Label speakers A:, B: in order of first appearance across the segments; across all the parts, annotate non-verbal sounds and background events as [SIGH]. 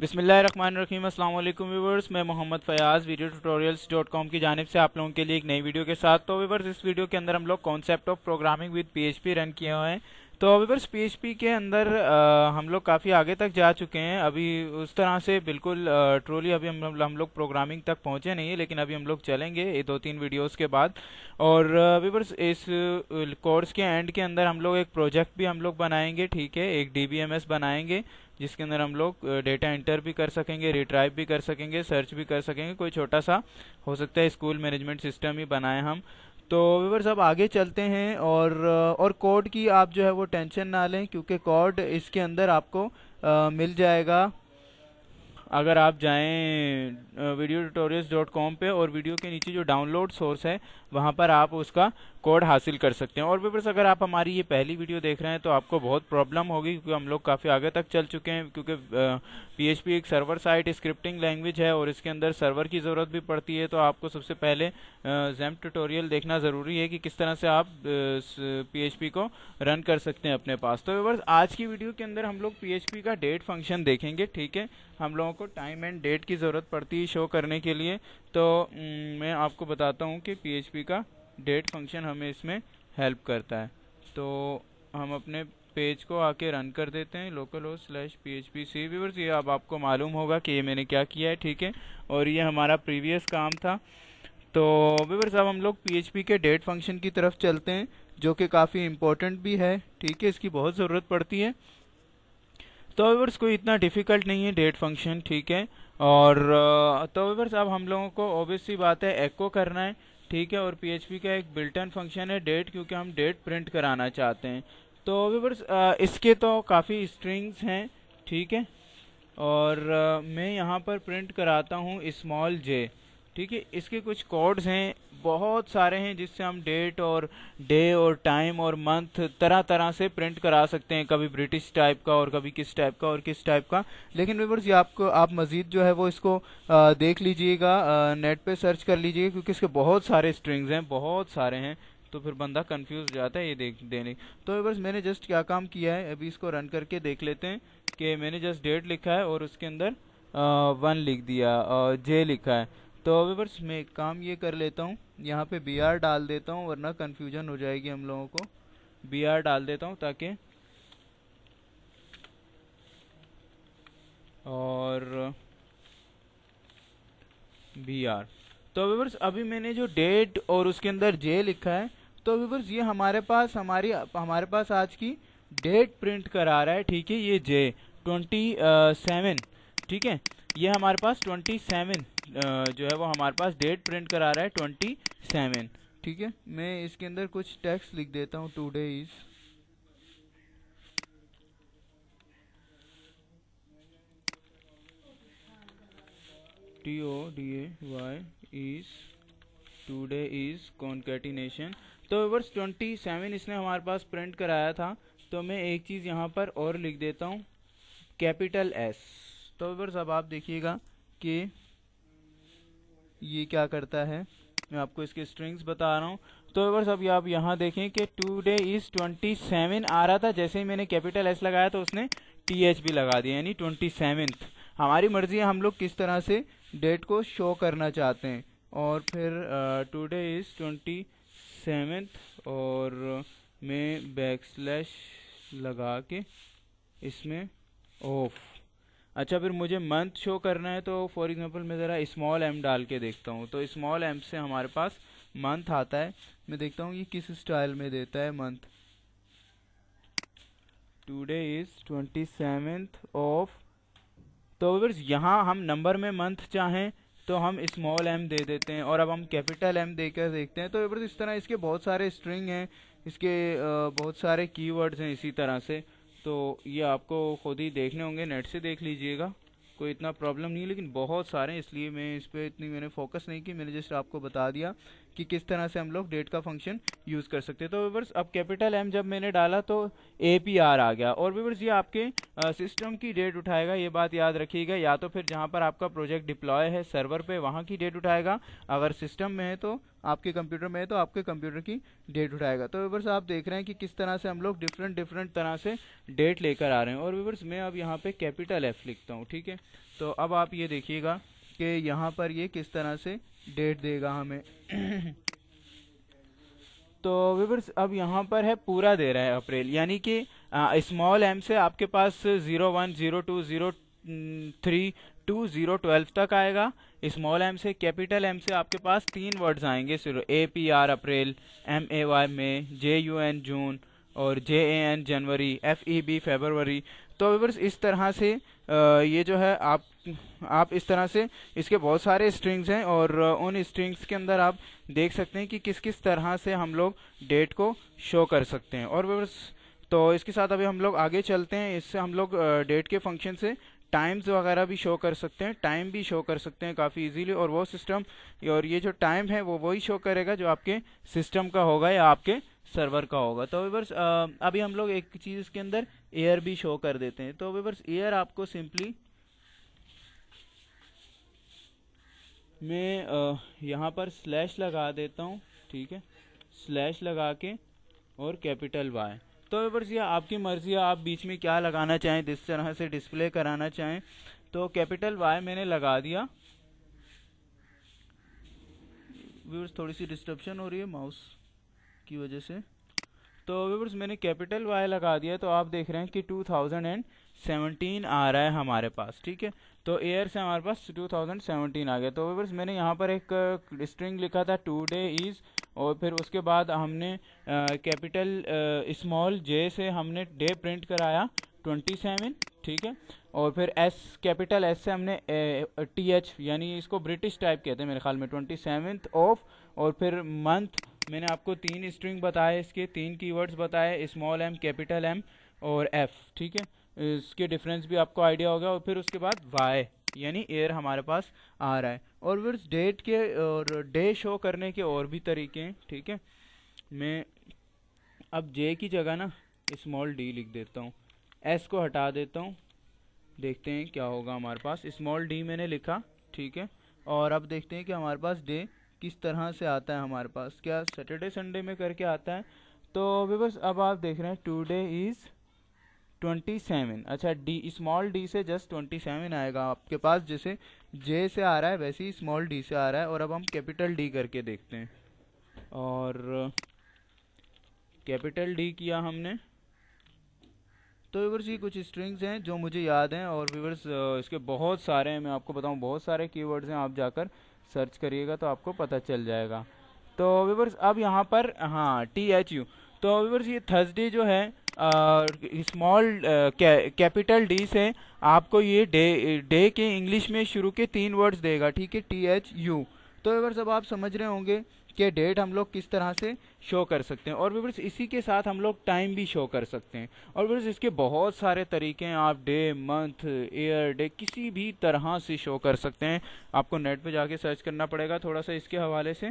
A: बिसमीम अल्लाम व्यूवर्स मैं Mohammad Fayaz video tutorials dot com की जानब से आप लोगों के लिए एक नई वीडियो के साथ तो व्यूवर्स इस वीडियो के अंदर हम लोग concept of programming with PHP run किए हुए हैं तो व्यूवर्स पीएचपी के अंदर आ, हम लोग काफ़ी आगे तक जा चुके हैं अभी उस तरह से बिल्कुल ट्रोली अभी हम हम लोग प्रोग्रामिंग तक पहुंचे नहीं है लेकिन अभी हम लोग चलेंगे ये दो तीन वीडियोज़ के बाद और व्यूवर्स इस कोर्स के एंड के अंदर हम लोग एक प्रोजेक्ट भी हम लोग बनाएंगे ठीक है एक डी बनाएंगे जिसके अंदर हम लोग डेटा एंटर भी कर सकेंगे रिट्राइव भी कर सकेंगे सर्च भी कर सकेंगे कोई छोटा सा हो सकता है स्कूल मैनेजमेंट सिस्टम ही बनाए हम तो व्यवर साहब आगे चलते हैं और और कोड की आप जो है वो टेंशन ना लें क्योंकि कोड इसके अंदर आपको आ, मिल जाएगा अगर आप जाएं वीडियो ट्यूटोरियल्स डॉट कॉम पर और वीडियो के नीचे जो डाउनलोड सोर्स है वहाँ पर आप उसका कोड हासिल कर सकते हैं और वीवर्स अगर आप हमारी ये पहली वीडियो देख रहे हैं तो आपको बहुत प्रॉब्लम होगी क्योंकि हम लोग काफ़ी आगे तक चल चुके हैं क्योंकि पीएचपी एक सर्वर साइट स्क्रिप्टिंग लैंग्वेज है और इसके अंदर सर्वर की ज़रूरत भी पड़ती है तो आपको सबसे पहले जैम ट्यूटोरियल देखना ज़रूरी है कि किस तरह से आप पी को रन कर सकते हैं अपने पास तो वेपर्स आज की वीडियो के अंदर हम लोग पी का डेट फंक्शन देखेंगे ठीक है हम लोगों को टाइम एंड डेट की ज़रूरत पड़ती है शो करने के लिए तो मैं आपको बताता हूँ कि पी का डेट फंक्शन हमें इसमें हेल्प करता है तो हम अपने पेज को आके रन कर देते हैं localhost slash P H P C viewers ये अब आपको मालूम होगा कि ये मैंने क्या किया है ठीक है और ये हमारा प्रीवियस काम था तो व्यूवर्स अब हम लोग पी एच पी के डेट फंक्शन की तरफ चलते हैं जो कि काफ़ी इम्पोर्टेंट भी है ठीक है इसकी बहुत ज़रूरत पड़ती है तो व्यूवर्स कोई इतना डिफ़िकल्ट नहीं है डेट फंक्शन ठीक है और तो व्यूवर्स अब हम लोगों को ओबियसली बात है एक्ो करना है ठीक है और पी का एक बिल्टन फंक्शन है डेट क्योंकि हम डेट प्रिंट कराना चाहते हैं तो बस इसके तो काफ़ी स्ट्रिंग्स हैं ठीक है और आ, मैं यहाँ पर प्रिंट कराता हूँ स्मॉल जे ठीक है इसके कुछ कोड्स हैं बहुत सारे हैं जिससे हम डेट और डे और टाइम और मंथ तरह तरह से प्रिंट करा सकते हैं कभी ब्रिटिश टाइप का और कभी किस टाइप का और किस टाइप का लेकिन व्यूवर्स ये आपको आप मज़ीद जो है वो इसको आ, देख लीजिएगा नेट पे सर्च कर लीजिएगा क्योंकि इसके बहुत सारे स्ट्रिंग्स हैं बहुत सारे हैं तो फिर बंदा कंफ्यूज हो जाता है ये देख देने तो व्यूवर्स मैंने जस्ट क्या काम किया है अभी इसको रन करके देख लेते हैं कि मैंने जस्ट डेट लिखा है और उसके अंदर वन लिख दिया जे लिखा है तो वेवर्स मैं काम ये कर लेता हूँ यहाँ पे बी आर डाल देता हूँ वरना कन्फ्यूजन हो जाएगी हम लोगों को बी आर डाल देता हूँ ताकि और बी आर तो व्यूवर्स अभी मैंने जो डेट और उसके अंदर जे लिखा है तो व्यूवर्स ये हमारे पास हमारी हमारे पास आज की डेट प्रिंट करा रहा है ठीक है ये जे ट्वेंटी सेवन ठीक है ये हमारे पास ट्वेंटी सेवन जो है वो हमारे पास डेट प्रिंट करा रहा है ट्वेंटी सेवन ठीक है मैं इसके अंदर कुछ टेक्स्ट लिख देता हूँ today is T O D A Y is today is concatenation तो वर्स ट्वेंटी सेवन इसने हमारे पास प्रिंट कराया था तो मैं एक चीज़ यहाँ पर और लिख देता हूँ कैपिटल एस तो वर्स अब आप देखिएगा कि ये क्या करता है मैं आपको इसके स्ट्रिंग्स बता रहा हूँ तो वर्स अब आप यहाँ देखें कि टूडे इज ट्वेंटी सेवन आ रहा था जैसे ही मैंने कैपिटल एस लगाया तो उसने टी एच भी लगा दिया यानी ट्वेंटी सेवेंथ हमारी मर्जी है हम लोग किस तरह से डेट को शो करना चाहते हैं और फिर डे इज़ ट्वेंटी सेवेंथ और मैं बैक स्लैश लगा के इसमें ऑफ अच्छा फिर मुझे मंथ शो करना है तो फॉर एग्ज़ाम्पल मैं ज़रा स्मॉल एम डाल के देखता हूँ तो स्मॉल एम से हमारे पास मंथ आता है मैं देखता हूँ ये किस स्टाइल में देता है month today is twenty seventh of तो फिर यहाँ हम नंबर में मंथ चाहें तो हम स्मॉल एम दे देते हैं और अब हम कैपिटल एम देकर देखते हैं तो इस तरह इसके बहुत सारे स्ट्रिंग हैं इसके बहुत सारे कीवर्ड्स हैं इसी तरह से तो ये आपको खुद ही देखने होंगे नेट से देख लीजिएगा कोई इतना प्रॉब्लम नहीं है लेकिन बहुत सारे हैं इसलिए मैं इस पर इतनी मैंने फोकस नहीं की मैंने जस्ट आपको बता दिया कि किस तरह से हम लोग डेट का फंक्शन यूज़ कर सकते हैं तो वीवर्स अब कैपिटल एम जब मैंने डाला तो ए पी आर आ गया और वीवर्स ये आपके सिस्टम की डेट उठाएगा ये बात याद रखिएगा या तो फिर जहाँ पर आपका प्रोजेक्ट डिप्लॉय है सर्वर पे वहाँ की डेट उठाएगा अगर सिस्टम में है तो आपके कंप्यूटर में है तो आपके कंप्यूटर की डेट उठाएगा तो वीवर्स आप देख रहे हैं कि किस तरह से हम लोग डिफरेंट डिफरेंट तरह से डेट लेकर आ रहे हैं और वीवर्स मैं अब यहाँ पे कैपिटल एफ लिखता हूँ ठीक है तो अब आप ये देखिएगा कि यहाँ पर ये किस तरह से डेट देगा हमें [CLEARS THROAT] तो विवर्स अब यहाँ पर है पूरा दे रहा है अप्रैल यानी कि स्मॉल एम से आपके पास zero one zero two zero three to zero twelve तक आएगा स्मॉल एम से कैपिटल एम से आपके पास तीन वर्ड्स आएंगे सिर्फ A P R April M A Y May J U N June और जे ए एन जनवरी एफ ई बी फेबरवरी तो अवेवर्स इस तरह से ये जो है आप आप इस तरह से इसके बहुत सारे स्ट्रिंग्स हैं और उन स्ट्रिंग्स के अंदर आप देख सकते हैं कि किस किस तरह से हम लोग डेट को शो कर सकते हैं और व्यवर्स तो इसके साथ अभी हम लोग आगे चलते हैं इससे हम लोग डेट के फंक्शन से टाइम्स वगैरह भी शो कर सकते हैं टाइम भी शो कर सकते हैं काफ़ी इजीली और वो सिस्टम और ये जो टाइम है वो वही शो करेगा जो आपके सिस्टम का होगा या आपके सर्वर का होगा तो वीवर्स अभी हम लोग एक चीज़ के अंदर एयर भी शो कर देते हैं तो वीवर्स एयर आपको सिंपली मैं यहाँ पर स्लैश लगा देता हूँ ठीक है स्लैश लगा के और कैपिटल वाई तो वीवर्स ये आपकी मर्ज़ी है आप बीच में क्या लगाना चाहें जिस तरह से डिस्प्ले कराना चाहें तो कैपिटल वाई मैंने लगा दिया वीवर्स थोड़ी सी डिस्टर्बशन हो रही है माउस इसकी वजह से तो व्यूवर्स मैंने कैपिटल वाई लगा दिया तो आप देख रहे हैं कि 2017 आ रहा है हमारे पास ठीक है तो ईयर से हमारे पास 2017 आ गया तो व्यूवर्स मैंने यहाँ पर एक स्ट्रिंग uh, लिखा था टू डे इज़ और फिर उसके बाद हमने कैपिटल स्मॉल जे से हमने डे प्रिंट कराया 27 ठीक है और फिर एस कैपिटल एस से हमने टी uh, एच uh, यानी इसको ब्रिटिश टाइप कहते हैं मेरे ख्याल में ट्वेंटी ऑफ और फिर मंथ मैंने आपको तीन स्ट्रिंग बताए इसके तीन कीवर्ड्स बताए स्मॉल एम कैपिटल एम और एफ ठीक है इसके डिफरेंस भी आपको आइडिया होगा और फिर उसके बाद वाई यानी एयर हमारे पास आ रहा है और फिर डेट के और डे शो करने के और भी तरीके हैं ठीक है मैं अब जे की जगह ना स्मॉल डी लिख देता हूँ एस को हटा देता हूँ देखते हैं क्या होगा हमारे पास स्मॉल डी मैंने लिखा ठीक है और अब देखते हैं कि हमारे पास डे किस तरह से आता है हमारे पास क्या सैटरडे संडे में करके आता है तो विवर्स अब आप देख रहे हैं टूडे इज़ ट्वेंटी सेवन अच्छा डी स्मॉल डी से जस्ट ट्वेंटी सेवन आएगा आपके पास जैसे जे से आ रहा है वैसे ही स्मॉल डी से आ रहा है और अब हम कैपिटल डी करके देखते हैं और कैपिटल डी किया हमने तो व्यूवर्स ये कुछ स्ट्रिंग्स हैं जो मुझे याद हैं और व्यूवर्स इसके बहुत सारे हैं मैं आपको बताऊं बहुत सारे कीवर्ड्स हैं आप जाकर सर्च करिएगा तो आपको पता चल जाएगा तो वीवर्स अब यहाँ पर हाँ टी एच यू तो वीवर्स ये थर्सडे जो है स्मॉल कैपिटल डी से आपको ये डे डे के इंग्लिश में शुरू के तीन वर्ड्स देगा ठीक है टी एच यू तो वीवर्स अब आप समझ रहे होंगे के डेट हम लोग किस तरह से शो कर सकते हैं और वीवर्स इसी के साथ हम लोग टाइम भी शो कर सकते हैं और वीवर्स इसके बहुत सारे तरीके हैं आप डे मंथ ईयर डे किसी भी तरह से शो कर सकते हैं आपको नेट पर जाके सर्च करना पड़ेगा थोड़ा सा इसके हवाले से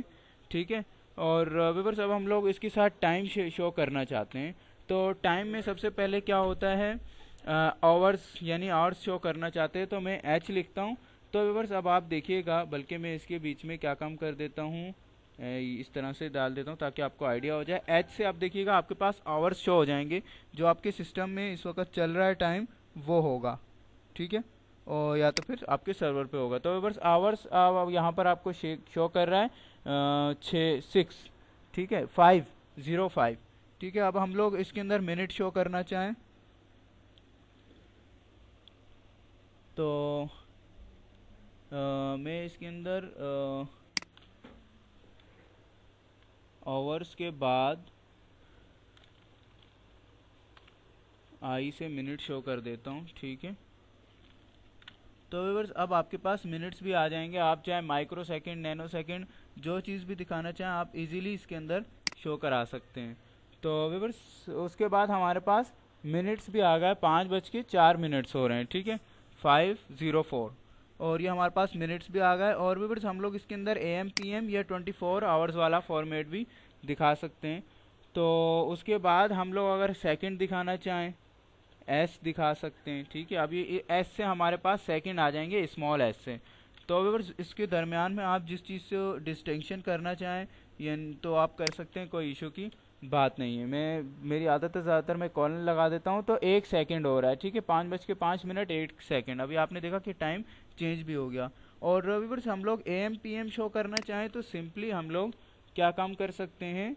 A: ठीक है और वीवर्स uh, अब हम लोग इसके साथ टाइम शो करना चाहते हैं तो टाइम में सबसे पहले क्या होता है आवर्स uh, यानी आवर्स शो करना चाहते हैं तो मैं एच लिखता हूँ तो व्यवर्स अब आप देखिएगा बल्कि मैं इसके बीच में क्या काम कर देता हूँ इस तरह से डाल देता हूँ ताकि आपको आइडिया हो जाए एच से आप देखिएगा आपके पास आवर्स शो हो जाएंगे जो आपके सिस्टम में इस वक्त चल रहा है टाइम वो होगा ठीक है और या तो फिर आपके सर्वर पे होगा तो बस आवर्स आप यहाँ पर आपको शो कर रहा है छः सिक्स ठीक है फाइव ज़ीरो फाइव ठीक है अब हम लोग इसके अंदर मिनट शो करना चाहें तो आ, मैं इसके अंदर आ, आवर्स के बाद आई से मिनट शो कर देता हूँ ठीक है तो वीवर्स अब आपके पास मिनट्स भी आ जाएंगे आप चाहे माइक्रो सेकेंड नैनो सेकेंड जो चीज़ भी दिखाना चाहें आप इजीली इसके अंदर शो करा सकते हैं तो वीवर्स उसके बाद हमारे पास मिनट्स भी आ गए पाँच बज के चार मिनट्स हो रहे हैं ठीक है फाइव ज़ीरो फोर और ये हमारे पास मिनट्स भी आ गए और भी बस हम लोग इसके अंदर ए एम पी एम या ट्वेंटी फोर आवर्स वाला फॉर्मेट भी दिखा सकते हैं तो उसके बाद हम लोग अगर सेकंड दिखाना चाहें एस दिखा सकते हैं ठीक है अब ये एस से हमारे पास सेकंड आ जाएंगे स्मॉल एस से तो अगर इसके दरमियान में आप जिस चीज़ से डिस्टेंशन करना चाहें ये तो आप कर सकते हैं कोई इशू की बात नहीं है मैं मेरी आदत है ज़्यादातर मैं कॉलन लगा देता हूँ तो एक सेकंड हो रहा है ठीक है पाँच बज के पाँच मिनट एक सेकंड अभी आपने देखा कि टाइम चेंज भी हो गया और व्यूवर्स हम लोग A M P M show करना चाहें तो सिंपली हम लोग क्या काम कर सकते हैं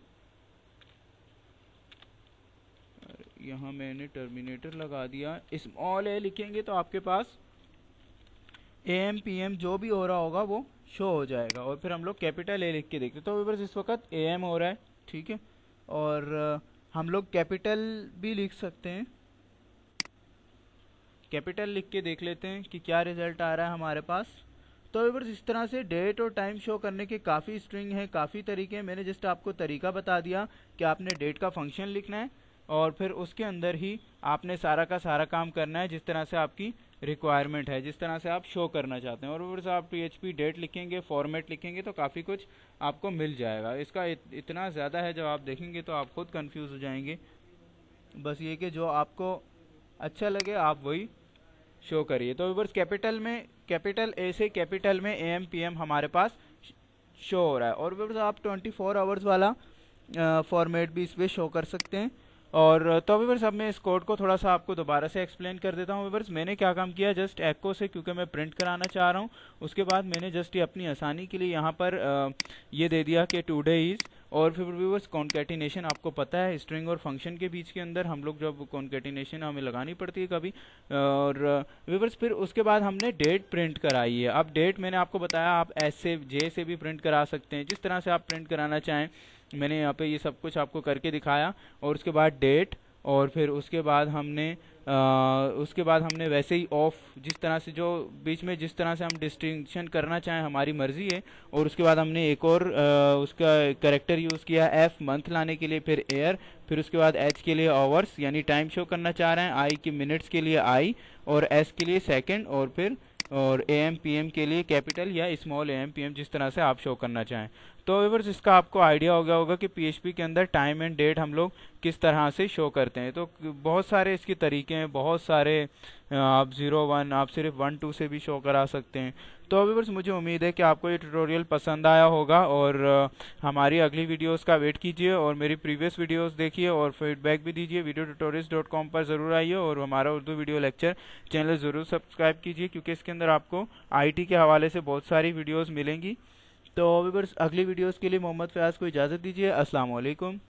A: यहाँ मैंने टर्मिनेटर लगा दिया स्मॉल ए लिखेंगे तो आपके पास ए एम पी एम जो भी हो रहा होगा वो शो हो जाएगा और फिर हम लोग कैपिटल ए लिख के देखते तो व्यूवर्स इस वक्त ए एम हो रहा है ठीक है और हम लोग कैपिटल भी लिख सकते हैं कैपिटल लिख के देख लेते हैं कि क्या रिजल्ट आ रहा है हमारे पास तो एवर्स इस तरह से डेट और टाइम शो करने के काफ़ी स्ट्रिंग हैं काफ़ी तरीके हैं मैंने जस्ट आपको तरीका बता दिया कि आपने डेट का फंक्शन लिखना है और फिर उसके अंदर ही आपने सारा का सारा काम करना है जिस तरह से आपकी रिक्वायरमेंट है जिस तरह से आप शो करना चाहते हैं और ओवर आप पी डेट लिखेंगे फॉर्मेट लिखेंगे तो काफ़ी कुछ आपको मिल जाएगा इसका इतना ज़्यादा है जब आप देखेंगे तो आप खुद कन्फ्यूज़ हो जाएंगे बस ये कि जो आपको अच्छा लगे आप वही शो करिए तो व्यूवर्स कैपिटल में कैपिटल ए से कैपिटल में ए एम पी एम हमारे पास शो हो रहा है और व्यूवर्स आप 24 फोर आवर्स वाला फॉर्मेट भी इस पर शो कर सकते हैं और तो व्यूवर्स अब मैं इस कोड को थोड़ा सा आपको दोबारा से एक्सप्लेन कर देता हूँ व्यूवर्स मैंने क्या काम किया जस्ट एक्को से क्योंकि मैं प्रिंट कराना चाह रहा हूँ उसके बाद मैंने जस्ट ये अपनी आसानी के लिए यहाँ पर ये दे दिया कि टुडे इज़ और फिर व्यूवर्स कॉन्केटिनेशन आपको पता है स्ट्रिंग और फंक्शन के बीच के अंदर हम लोग जब कॉन्केटिनेशन हमें लगानी पड़ती है कभी और व्यूवर्स फिर उसके बाद हमने डेट प्रिंट कराई है अब डेट मैंने आपको बताया आप एस से जे से भी प्रिंट करा सकते हैं जिस तरह से आप प्रिंट कराना चाहें मैंने यहाँ पे ये सब कुछ आपको करके दिखाया और उसके बाद डेट और फिर उसके बाद हमने आ, उसके बाद हमने वैसे ही ऑफ जिस तरह से जो बीच में जिस तरह से हम डिस्टिंक्शन करना चाहें हमारी मर्जी है और उसके बाद हमने एक और आ, उसका करेक्टर यूज़ किया एफ मंथ लाने के लिए फिर एयर फिर उसके बाद एच के लिए आवर्स यानी टाइम शो करना चाह रहे हैं आई की मिनट्स के लिए आई और एस के लिए सेकेंड और फिर और ए एम पी एम के लिए कैपिटल या small A M P M जिस तरह से आप शो करना चाहें तो वीवर्स इसका आपको आइडिया हो गया होगा कि पीएचपी के अंदर टाइम एंड डेट हम लोग किस तरह से शो करते हैं तो बहुत सारे इसके तरीके हैं बहुत सारे आप ज़ीरो वन आप सिर्फ वन टू से भी शो करा सकते हैं तो वीवर्स मुझे उम्मीद है कि आपको ये ट्यूटोरियल पसंद आया होगा और हमारी अगली वीडियोज़ का वेट कीजिए और मेरी प्रीवियस वीडियोज़ देखिए और फीडबैक भी दीजिए वीडियो ट्यूटोरियल्स डॉट कॉम पर ज़रूर आइए और हमारा उर्दू वीडियो लेक्चर चैनल ज़रूर सब्सक्राइब कीजिए क्योंकि इसके अंदर आपको आई के हवाले से बहुत सारी वीडियोज़ मिलेंगी तो वीवर्स अगली वीडियोस के लिए मोहम्मद फयाज को इजाज़त दीजिए अस्सलाम वालेकुम